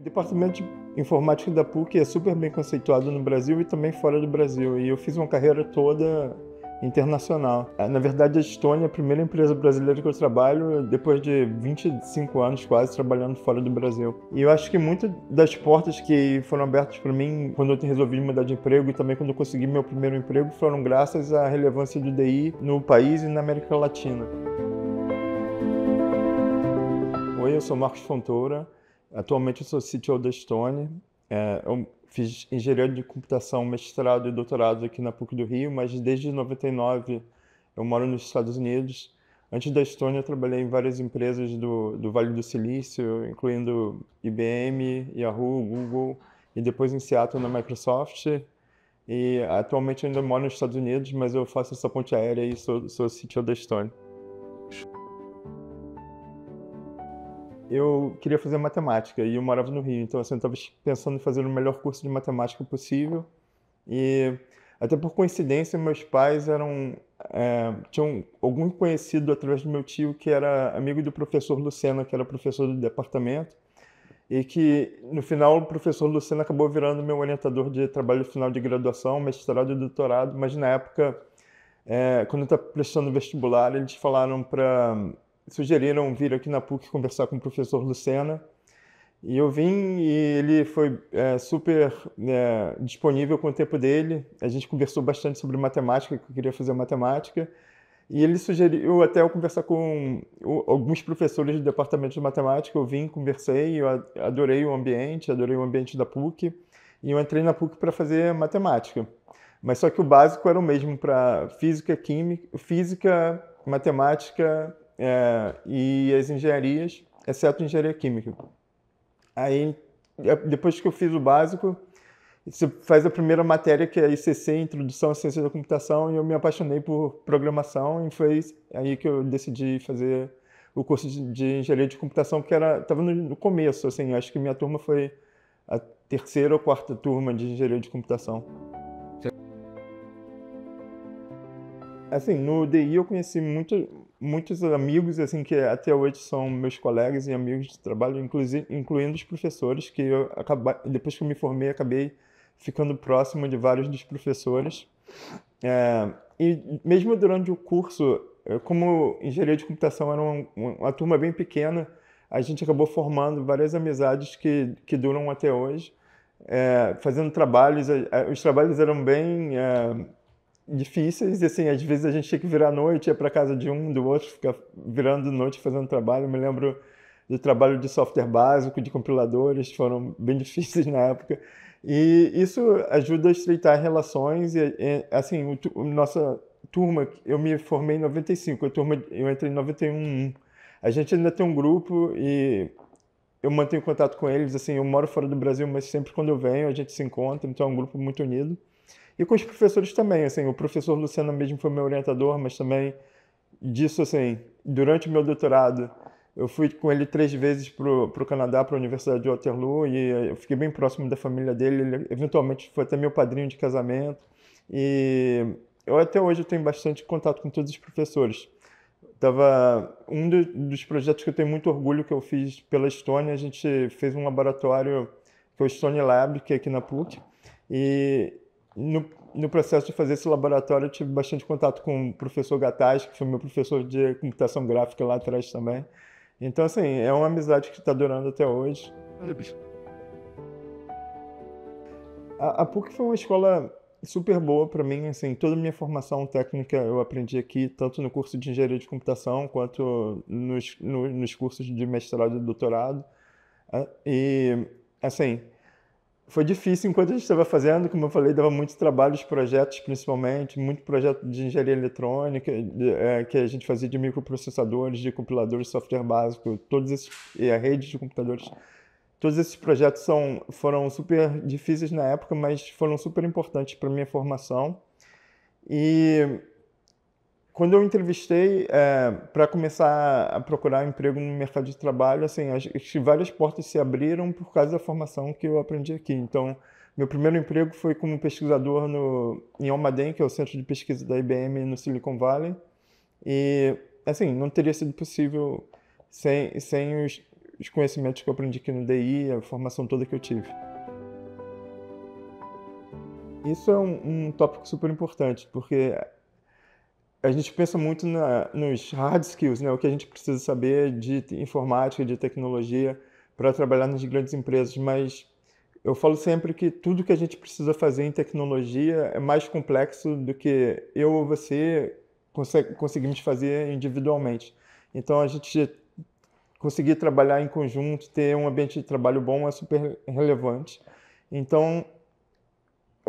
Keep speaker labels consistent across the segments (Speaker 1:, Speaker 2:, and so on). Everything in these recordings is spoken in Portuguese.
Speaker 1: O departamento de informática da PUC é super bem conceituado no Brasil e também fora do Brasil. E eu fiz uma carreira toda internacional. É, na verdade, a Estônia é a primeira empresa brasileira que eu trabalho depois de 25 anos quase trabalhando fora do Brasil. E eu acho que muitas das portas que foram abertas para mim quando eu resolvi mudar de emprego e também quando eu consegui meu primeiro emprego foram graças à relevância do DI no país e na América Latina. Oi, eu sou Marcos Fontoura. Atualmente eu sou CTO da Stone. É, eu fiz engenharia de computação, mestrado e doutorado aqui na PUC do Rio, mas desde 99 eu moro nos Estados Unidos. Antes da Stone eu trabalhei em várias empresas do, do Vale do Silício, incluindo IBM, Yahoo, Google e depois em Seattle na Microsoft. E atualmente ainda moro nos Estados Unidos, mas eu faço essa ponte aérea e sou, sou CTO da Stone. eu queria fazer matemática e eu morava no Rio, então assim, eu estava pensando em fazer o melhor curso de matemática possível. E até por coincidência, meus pais eram é, tinham algum conhecido através do meu tio que era amigo do professor Lucena, que era professor do departamento, e que no final o professor Lucena acabou virando meu orientador de trabalho final de graduação, mestrado e doutorado, mas na época, é, quando eu tá estava prestando vestibular, eles falaram para sugeriram vir aqui na PUC conversar com o professor Lucena. E eu vim e ele foi é, super é, disponível com o tempo dele. A gente conversou bastante sobre matemática, que eu queria fazer matemática. E ele sugeriu até eu conversar com alguns professores do departamento de matemática. Eu vim, conversei, eu adorei o ambiente, adorei o ambiente da PUC. E eu entrei na PUC para fazer matemática. Mas só que o básico era o mesmo para física, química, física, matemática é, e as engenharias, exceto engenharia química. Aí, é, depois que eu fiz o básico, você faz a primeira matéria que é a ICC, Introdução à Ciência da Computação, e eu me apaixonei por programação e foi aí que eu decidi fazer o curso de engenharia de computação, que era estava no, começo, assim, acho que minha turma foi a terceira ou quarta turma de engenharia de computação. Assim, no DI eu conheci muito, muitos amigos assim que até hoje são meus colegas e amigos de trabalho, inclusive incluindo os professores que eu acabei, depois que eu me formei acabei ficando próximo de vários dos professores. É, e mesmo durante o curso, como engenharia de computação era uma, uma, turma bem pequena, a gente acabou formando várias amizades que, que duram até hoje, é, fazendo trabalhos. os trabalhos eram bem é, difíceis e assim às vezes a gente tinha que virar à noite ia para casa de um do outro ficar virando noite fazendo trabalho eu me lembro do trabalho de software básico de compiladores foram bem difíceis na época e isso ajuda a estreitar relações e, e assim o, o, nossa turma eu me formei em 95 a turma eu entrei em 91 a gente ainda tem um grupo e eu mantenho contato com eles assim eu moro fora do Brasil mas sempre quando eu venho a gente se encontra então é um grupo muito unido e com os professores também, assim, o professor Luciano mesmo foi meu orientador, mas também disso, assim, durante o meu doutorado, eu fui com ele três vezes para o Canadá, para a Universidade de Waterloo, e eu fiquei bem próximo da família dele. Ele, eventualmente, foi até meu padrinho de casamento. E eu até hoje eu tenho bastante contato com todos os professores. Tava um do, dos projetos que eu tenho muito orgulho que eu fiz pela Estônia, a gente fez um laboratório que é o Estônia Lab, que é aqui na PUC. E no, no processo de fazer esse laboratório, eu tive bastante contato com o professor Gataz, que foi meu professor de computação gráfica lá atrás também. Então, assim, é uma amizade que está durando até hoje. A, a PUC foi uma escola super boa para mim, assim, toda a minha formação técnica eu aprendi aqui, tanto no curso de engenharia de computação quanto nos, no, nos cursos de mestrado e doutorado. Ah, e, assim, foi difícil enquanto a gente estava fazendo, como eu falei, dava muito trabalho os projetos, principalmente, muito projeto de engenharia eletrônica, de, é, que a gente fazia de microprocessadores, de compiladores, software básico, todos esses, e a rede de computadores. Todos esses projetos são, foram super difíceis na época, mas foram super importantes para minha formação. E quando eu entrevistei é, para começar a procurar emprego no mercado de trabalho, assim, as, várias portas se abriram por causa da formação que eu aprendi aqui. Então, meu primeiro emprego foi como pesquisador no em Almaden, que é o centro de pesquisa da IBM no Silicon Valley. E assim, não teria sido possível sem sem os, os conhecimentos que eu aprendi aqui no DI, a formação toda que eu tive. Isso é um, um tópico super importante, porque a gente pensa muito na, nos hard skills, né? o que a gente precisa saber de informática, de tecnologia, para trabalhar nas grandes empresas, mas eu falo sempre que tudo que a gente precisa fazer em tecnologia é mais complexo do que eu ou você conseguimos fazer individualmente. Então, a gente conseguir trabalhar em conjunto, ter um ambiente de trabalho bom é super relevante. Então,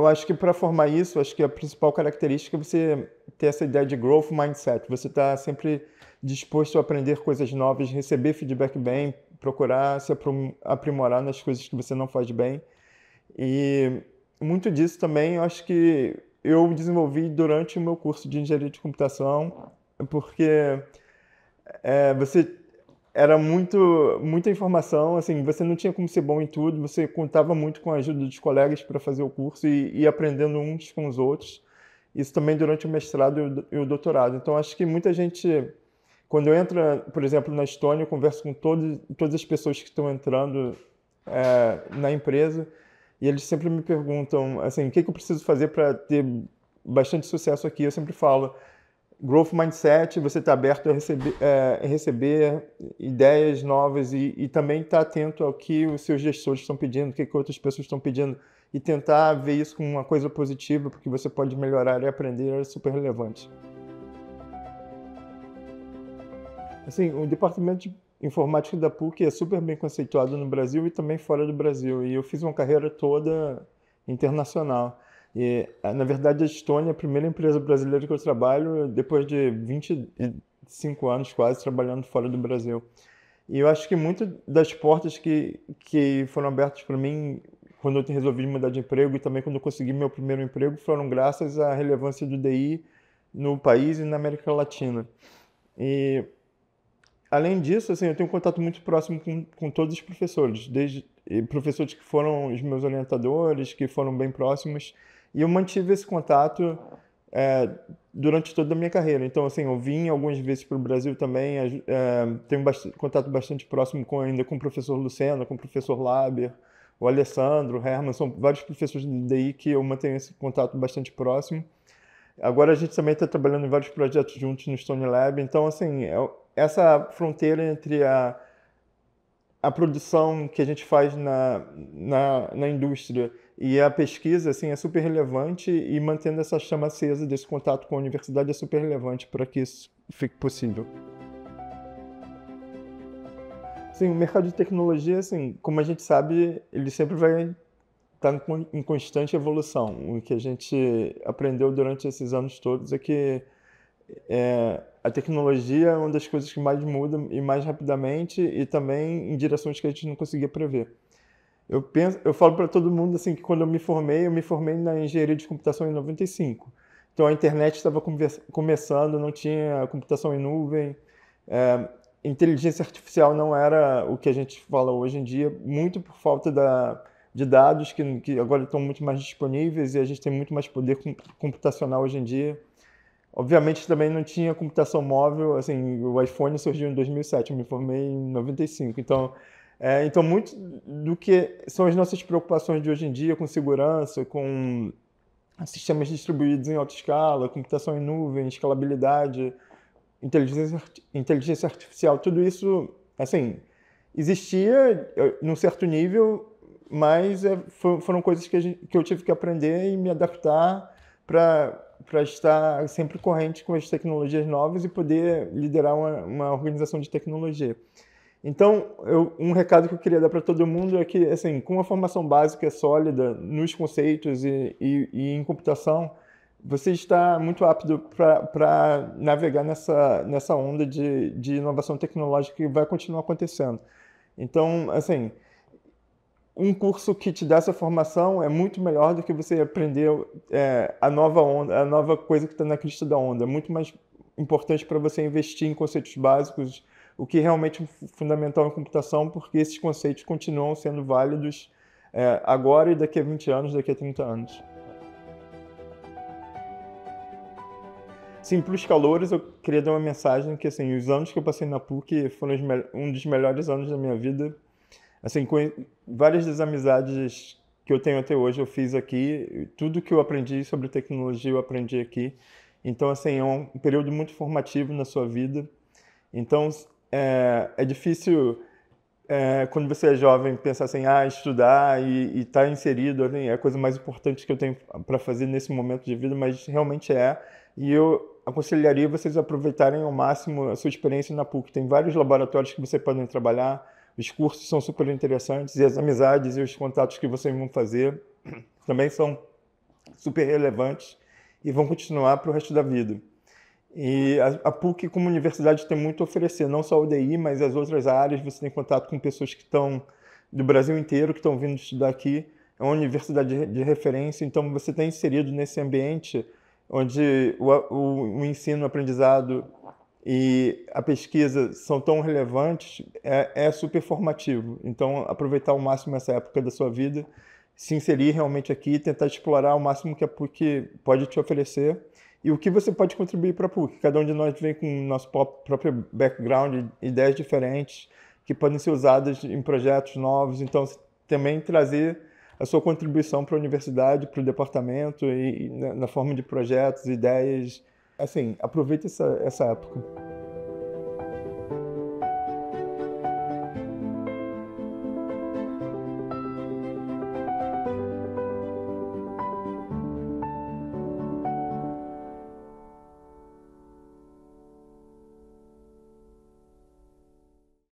Speaker 1: eu acho que para formar isso, acho que a principal característica é você ter essa ideia de growth mindset. Você está sempre disposto a aprender coisas novas, receber feedback bem, procurar se aprimorar nas coisas que você não faz bem. E muito disso também eu acho que eu desenvolvi durante o meu curso de engenharia de computação, porque é, você era muito, muita informação, assim, você não tinha como ser bom em tudo, você contava muito com a ajuda dos colegas para fazer o curso e, ir aprendendo uns com os outros. Isso também durante o mestrado e o doutorado. Então, acho que muita gente, quando eu entro, por exemplo, na Estônia, eu converso com todos, todas as pessoas que estão entrando é, na empresa e eles sempre me perguntam, assim, o que, é que eu preciso fazer para ter bastante sucesso aqui? Eu sempre falo, growth mindset, você está aberto a receber, é, receber ideias novas e, e também está atento ao que os seus gestores estão pedindo, o que, que outras pessoas estão pedindo e tentar ver isso como uma coisa positiva, porque você pode melhorar e aprender, é super relevante. Assim, o departamento de informática da PUC é super bem conceituado no Brasil e também fora do Brasil, e eu fiz uma carreira toda internacional. E, ah, na verdade, a Estônia é a primeira empresa brasileira que eu trabalho depois de 25 anos quase trabalhando fora do Brasil. E eu acho que muitas das portas que, que foram abertas para mim quando eu resolvi mudar de emprego e também quando eu consegui meu primeiro emprego foram graças à relevância do DI no país e na América Latina. E além disso, assim, eu tenho um contato muito próximo com, com todos os professores, desde professores que foram os meus orientadores, que foram bem próximos, e eu mantive esse contato é, durante toda a minha carreira. Então, assim, eu vim algumas vezes para o Brasil também, é, tenho bastante, contato bastante próximo com, ainda com o professor Lucena, com o professor Laber, o Alessandro, o Herman, são vários professores do DI que eu mantenho esse contato bastante próximo. Agora a gente também está trabalhando em vários projetos juntos no Stone Lab, então, assim, é essa fronteira entre a, a produção que a gente faz na, na, na indústria e a pesquisa assim é super relevante e mantendo essa chama acesa desse contato com a universidade é super relevante para que isso fique possível. Sim, o mercado de tecnologia, assim, como a gente sabe, ele sempre vai tá estar em constante evolução. O que a gente aprendeu durante esses anos todos é que é, a tecnologia é uma das coisas que mais muda e mais rapidamente e também em direções que a gente não conseguia prever. Eu penso, eu falo para todo mundo assim que quando eu me formei, eu me formei na engenharia de computação em 95. Então a internet estava começando, não tinha computação em nuvem, é, inteligência artificial não era o que a gente fala hoje em dia, muito por falta da, de dados que, que agora estão muito mais disponíveis e a gente tem muito mais poder computacional hoje em dia. Obviamente também não tinha computação móvel, assim, o iPhone surgiu em 2007, eu me formei em 95, então é, então, muito do que são as nossas preocupações de hoje em dia com segurança, com sistemas distribuídos em alta escala, computação em nuvem, escalabilidade, inteligência, inteligência artificial, tudo isso, assim, existia num certo nível, mas é, foram coisas que, gente, que eu tive que aprender e me adaptar para para estar sempre corrente com as tecnologias novas e poder liderar uma, uma organização de tecnologia. Então, eu, um recado que eu queria dar para todo mundo é que, assim, com uma formação básica sólida nos conceitos e, e, e em computação, você está muito apto para navegar nessa, nessa onda de, de inovação tecnológica que vai continuar acontecendo. Então, assim, um curso que te dá essa formação é muito melhor do que você aprender é, a nova onda, a nova coisa que está na crista da onda. É muito mais importante para você investir em conceitos básicos o que é realmente é fundamental em computação, porque esses conceitos continuam sendo válidos é, agora e daqui a 20 anos, daqui a 30 anos. Sim, para os calouros, eu queria dar uma mensagem que, assim, os anos que eu passei na PUC foram um dos melhores anos da minha vida. Assim, várias das amizades que eu tenho até hoje eu fiz aqui. Tudo que eu aprendi sobre tecnologia eu aprendi aqui. Então, assim, é um período muito formativo na sua vida. Então, é, é difícil é, quando você é jovem pensar assim, ah, estudar e estar tá inserido assim, é a coisa mais importante que eu tenho para fazer nesse momento de vida, mas realmente é. E eu aconselharia vocês aproveitarem ao máximo a sua experiência na PUC. Tem vários laboratórios que vocês podem trabalhar, os cursos são super interessantes e as amizades e os contatos que vocês vão fazer também são super relevantes e vão continuar para o resto da vida. E a, a PUC, como universidade, tem muito a oferecer, não só o DI, mas as outras áreas. Você tem contato com pessoas que estão do Brasil inteiro, que estão vindo estudar aqui. É uma universidade de, de referência, então você está inserido nesse ambiente onde o, o, o ensino, o aprendizado e a pesquisa são tão relevantes, é, é super formativo. Então, aproveitar ao máximo essa época da sua vida, se inserir realmente aqui e tentar explorar o máximo que a PUC pode te oferecer e o que você pode contribuir para a PUC. Cada um de nós vem com o nosso próprio background, ideias diferentes que podem ser usadas em projetos novos. Então, também trazer a sua contribuição para a universidade, para o departamento e na, na forma de projetos, ideias. Assim, aproveite essa, essa época.